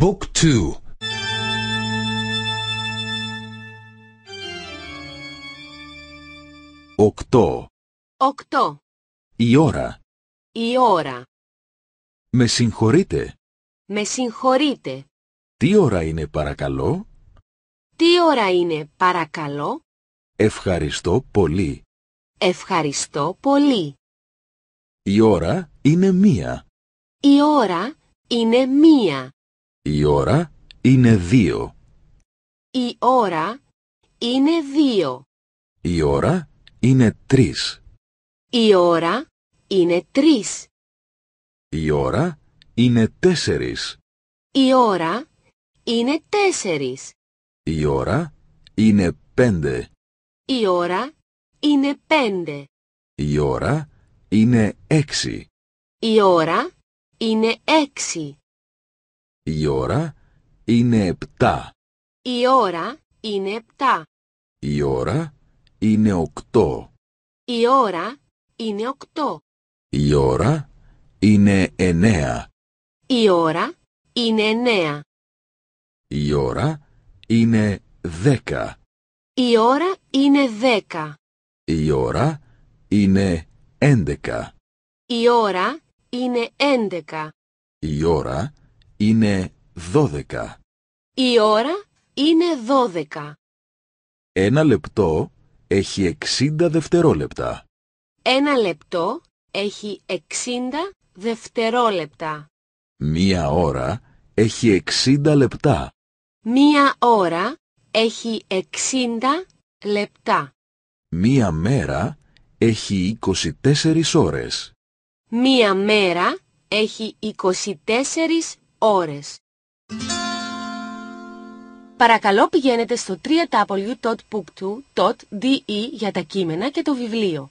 Οκτώ Οκτώ Η Η ώρα Book 2 ώρα Με συγχωρείτε. Με συγχωρείτε. Τι ώρα είναι παρακαλώ. Τι ώρα είναι παρακαλώ. Ευχαριστώ πολύ. Ευχαριστώ πολύ. Η ώρα είναι μία. Η ώρα είναι μία. Η ώρα είναι δύο. Η ώρα είναι δύο. Η ώρα είναι τρεις. Η ώρα είναι τρεις. Η ώρα είναι τέσσερις. Η ώρα είναι τέσσερις. Η ώρα είναι πέντε. Η ώρα είναι πέντε. Η ώρα είναι έξι. Η ώρα είναι έξι. Η ώρα είναι επτά. Η ώρα είναι επτά. Η ώρα είναι οκτώ. Η ώρα είναι οκτώ. Η ώρα είναι εννέα. Η ώρα είναι εννέα. Η ώρα είναι δέκα. Η ώρα είναι δέκα. Η ώρα είναι έντεκα. Η ώρα είναι έντεκα. Η ώρα είναι 12. Η ώρα είναι 12. Ένα λεπτό έχει 60 δευτερόλεπτα. Ένα λεπτό έχει 60 δευτερόλεπτα. Μία ώρα έχει 60 λεπτά. Μία ώρα έχει 60 λεπτά. Μία μέρα έχει 24 ώρες. Μία μέρα έχει 24 ώρες. Παρακαλώ πηγαίνετε στο www.tot.de για τα κείμενα και το βιβλίο.